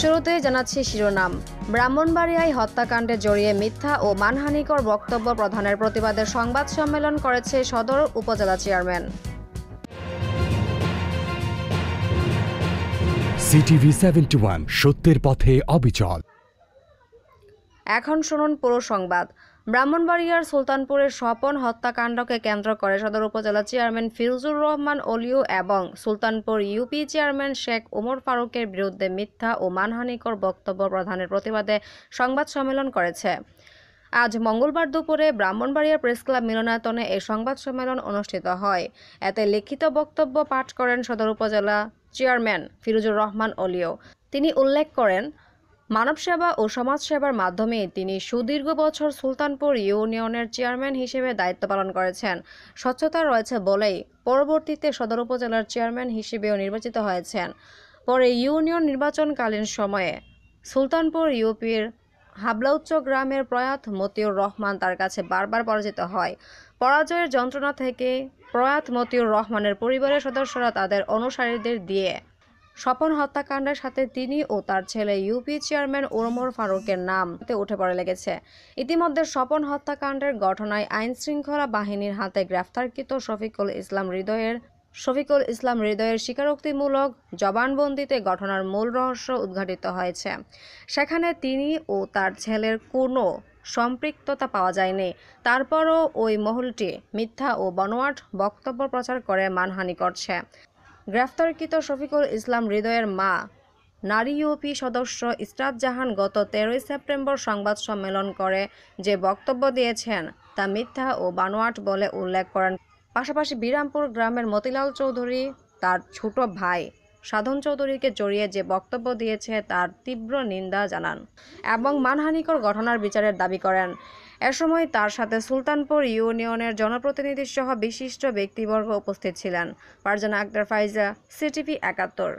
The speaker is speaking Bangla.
শুরুতে জানাচ্ছি শিরোনাম ব্রাহ্মণবাড়িয়ায় হত্যাকাণ্ডে জড়িয়ে মিথ্যা ও মানহানিকর বক্তব্য প্রদানের প্রতিবাদে সংবাদ সম্মেলন করেছে সদর উপজেলা চেয়ারম্যান সিটিভি ওয়ান সত্যের পথে অবিচল এখন শুনুন পুরো সংবাদ ব্রাহ্মণবাড়িয়ার সুলতানপুরের স্বপন হত্যাকাণ্ডকে কেন্দ্র করে সদর উপজেলা চেয়ারম্যান ফিরুজুর রহমান অলিউ এবং সুলতানপুর ইউপি চেয়ারম্যান শেখ ওমর ফারুকের বিরুদ্ধে মিথ্যা ও মানহানিকর বক্তব্য প্রধানের প্রতিবাদে সংবাদ সম্মেলন করেছে আজ মঙ্গলবার দুপুরে ব্রাহ্মণবাড়িয়া প্রেস ক্লাব মিলনায়তনে এই সংবাদ সম্মেলন অনুষ্ঠিত হয় এতে লিখিত বক্তব্য পাঠ করেন সদর উপজেলা চেয়ারম্যান ফিরুজুর রহমান অলিও তিনি উল্লেখ করেন মানবসেবা ও সমাজসেবার মাধ্যমে তিনি সুদীর্ঘ বছর সুলতানপুর ইউনিয়নের চেয়ারম্যান হিসেবে দায়িত্ব পালন করেছেন স্বচ্ছতা রয়েছে বলেই পরবর্তীতে সদর উপজেলার চেয়ারম্যান হিসেবেও নির্বাচিত হয়েছেন পরে ইউনিয়ন নির্বাচনকালীন সময়ে সুলতানপুর ইউপির হাবলাউচ্চ গ্রামের প্রয়াত মতিউর রহমান তার কাছে বারবার পরাজিত হয় পরাজয়ের যন্ত্রণা থেকে প্রয়াত মতিউর রহমানের পরিবারের সদস্যরা তাদের অনুসারীদের দিয়ে স্বপন হত্যাকাণ্ডের সাথে তিনি ও তার ছেলে ইউপি চেয়ারম্যান ওরমর ফারুকের নাম উঠে পড়ে লেগেছে ইতিমধ্যে স্বপন হত্যাকাণ্ডের ঘটনায় আইন শৃঙ্খলা বাহিনীর হাতে গ্রেফতারকৃত শফিকুল ইসলাম হৃদয়ের শফিকুল ইসলাম হৃদয়ের স্বীকারোক্তিমূলক জবানবন্দিতে ঘটনার মূল রহস্য উদ্ঘাটিত হয়েছে সেখানে তিনি ও তার ছেলের কোনো সম্পৃক্ততা পাওয়া যায়নি তারপরও ওই মহলটি মিথ্যা ও বনোয়াট বক্তব্য প্রচার করে মানহানি করছে গ্রেফতারকৃত শফিকুল ইসলাম হৃদয়ের মা নারী ইউপি সদস্য ইসরাত জাহান গত তেরোই সেপ্টেম্বর সংবাদ সম্মেলন করে যে বক্তব্য দিয়েছেন তা মিথ্যা ও বানোয়াট বলে উল্লেখ করেন পাশাপাশি বিরামপুর গ্রামের মতিলাল চৌধুরী তার ছোট ভাই সাধন চৌধুরীকে জড়িয়ে যে বক্তব্য দিয়েছে তার তীব্র নিন্দা জানান এবং মানহানিকর ঘটনার বিচারের দাবি করেন এসময় তার সাথে সুলতানপুর ইউনিয়নের জনপ্রতিনিধি সহ বিশিষ্ট ব্যক্তিবর্গ উপস্থিত ছিলেন ফারজানা আক্তার ফাইজা সিটিভি একাত্তর